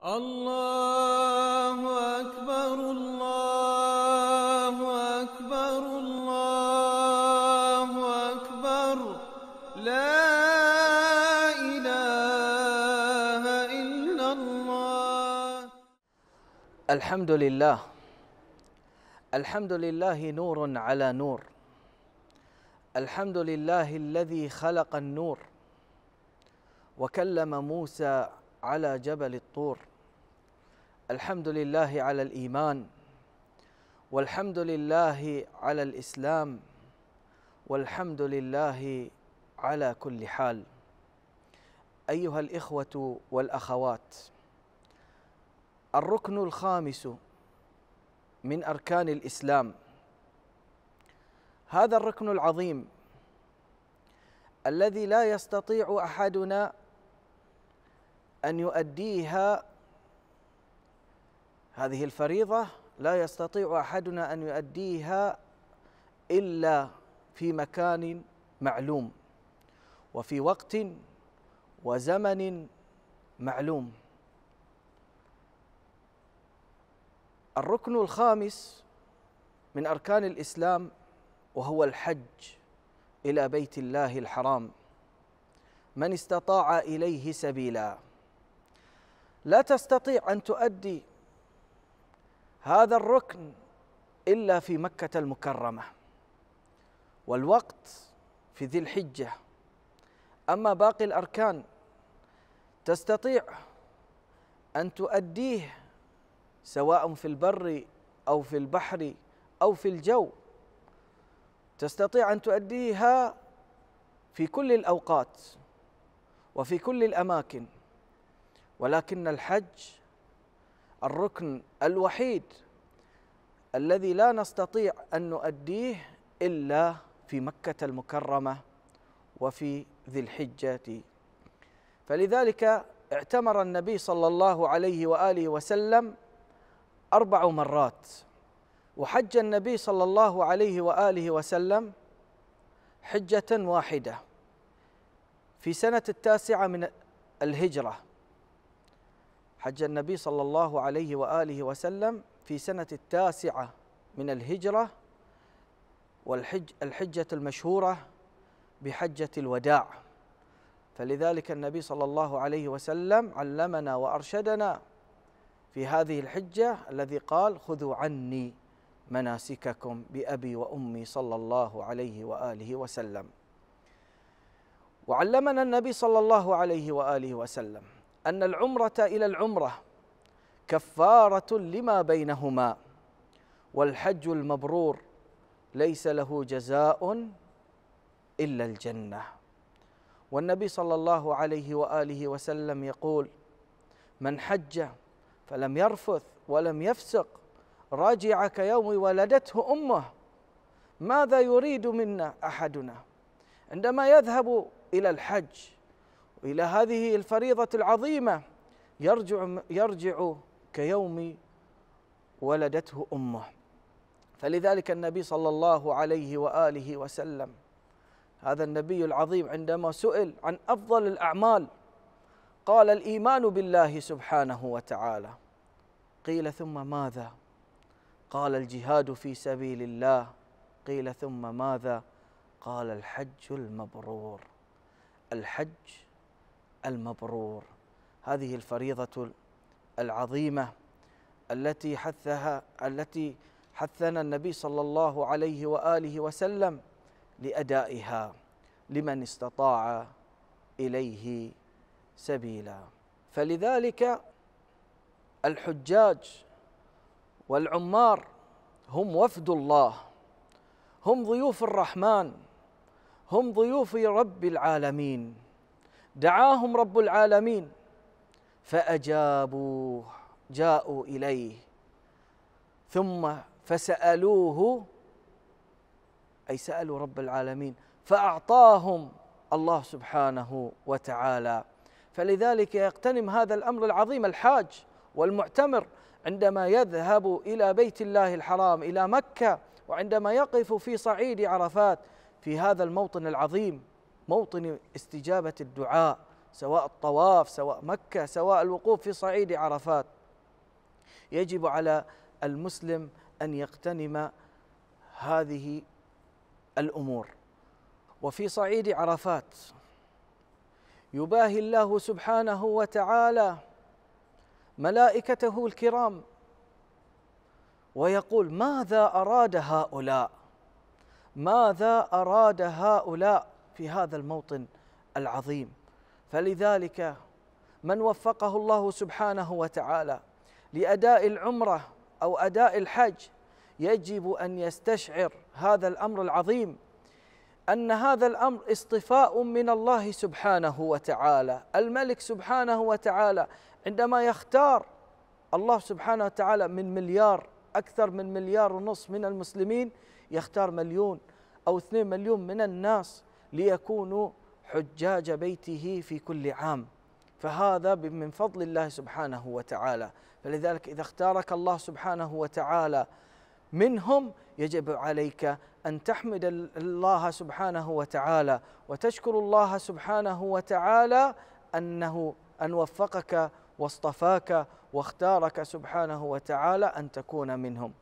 الله أكبر الله أكبر الله أكبر لا إله إلا الله الحمد لله الحمد لله نور على نور الحمد لله الذي خلق النور وكلم موسى على جبل الطور الحمد لله على الايمان والحمد لله على الاسلام والحمد لله على كل حال ايها الاخوه والاخوات الركن الخامس من اركان الاسلام هذا الركن العظيم الذي لا يستطيع احدنا ان يؤديها هذه الفريضة لا يستطيع أحدنا أن يؤديها إلا في مكان معلوم وفي وقت وزمن معلوم الركن الخامس من أركان الإسلام وهو الحج إلى بيت الله الحرام من استطاع إليه سبيلا لا تستطيع أن تؤدي هذا الركن إلا في مكة المكرمة والوقت في ذي الحجة أما باقي الأركان تستطيع أن تؤديه سواء في البر أو في البحر أو في الجو تستطيع أن تؤديها في كل الأوقات وفي كل الأماكن ولكن الحج الركن الوحيد الذي لا نستطيع ان نؤديه الا في مكه المكرمه وفي ذي الحجه فلذلك اعتمر النبي صلى الله عليه واله وسلم اربع مرات وحج النبي صلى الله عليه واله وسلم حجه واحده في سنه التاسعه من الهجره حج النبي صلى الله عليه وآله وسلم في سنة التاسعة من الهجرة والحج الحجة المشهورة بحجة الوداع فلذلك النبي صلى الله عليه وسلم علمنا وأرشدنا في هذه الحجة الذي قال خذوا عني مناسككم بأبي وأمي صلى الله عليه وآله وسلم وعلمنا النبي صلى الله عليه وآله وسلم أن العمرة إلى العمرة كفارة لما بينهما والحج المبرور ليس له جزاء إلا الجنة والنبي صلى الله عليه وآله وسلم يقول من حج فلم يرفث ولم يفسق راجع كيوم ولدته أمه ماذا يريد منا أحدنا عندما يذهب إلى الحج إلى هذه الفريضة العظيمة يرجع يرجع كيوم ولدته أمه فلذلك النبي صلى الله عليه وآله وسلم هذا النبي العظيم عندما سئل عن أفضل الأعمال قال الإيمان بالله سبحانه وتعالى قيل ثم ماذا قال الجهاد في سبيل الله قيل ثم ماذا قال الحج المبرور الحج المبرور هذه الفريضة العظيمة التي حثها التي حثنا النبي صلى الله عليه واله وسلم لادائها لمن استطاع اليه سبيلا فلذلك الحجاج والعمار هم وفد الله هم ضيوف الرحمن هم ضيوف رب العالمين دعاهم رب العالمين فأجابوه جاءوا إليه ثم فسألوه أي سألوا رب العالمين فأعطاهم الله سبحانه وتعالى فلذلك يغتنم هذا الأمر العظيم الحاج والمعتمر عندما يذهب إلى بيت الله الحرام إلى مكة وعندما يقف في صعيد عرفات في هذا الموطن العظيم موطن استجابة الدعاء سواء الطواف سواء مكة سواء الوقوف في صعيد عرفات يجب على المسلم أن يغتنم هذه الأمور وفي صعيد عرفات يباهي الله سبحانه وتعالى ملائكته الكرام ويقول ماذا اراد هؤلاء ماذا اراد هؤلاء في هذا الموطن العظيم فلذلك من وفقه الله سبحانه وتعالى لاداء العمره او اداء الحج يجب ان يستشعر هذا الامر العظيم ان هذا الامر اصطفاء من الله سبحانه وتعالى الملك سبحانه وتعالى عندما يختار الله سبحانه وتعالى من مليار اكثر من مليار ونصف من المسلمين يختار مليون او اثنين مليون من الناس ليكونوا حجاج بيته في كل عام فهذا من فضل الله سبحانه وتعالى فلذلك إذا اختارك الله سبحانه وتعالى منهم يجب عليك أن تحمد الله سبحانه وتعالى وتشكر الله سبحانه وتعالى أنه أن وفقك واصطفاك واختارك سبحانه وتعالى أن تكون منهم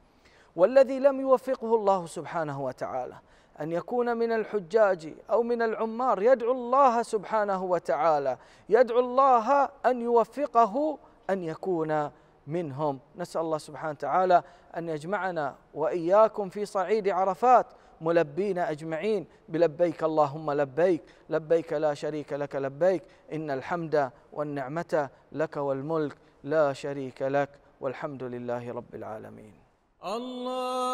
والذي لم يوفقه الله سبحانه وتعالى ان يكون من الحجاج او من العمار يدعو الله سبحانه وتعالى يدعو الله ان يوفقه ان يكون منهم نسال الله سبحانه وتعالى ان يجمعنا واياكم في صعيد عرفات ملبين اجمعين بلبيك اللهم لبيك لبيك لا شريك لك لبيك ان الحمد والنعمه لك والملك لا شريك لك والحمد لله رب العالمين الله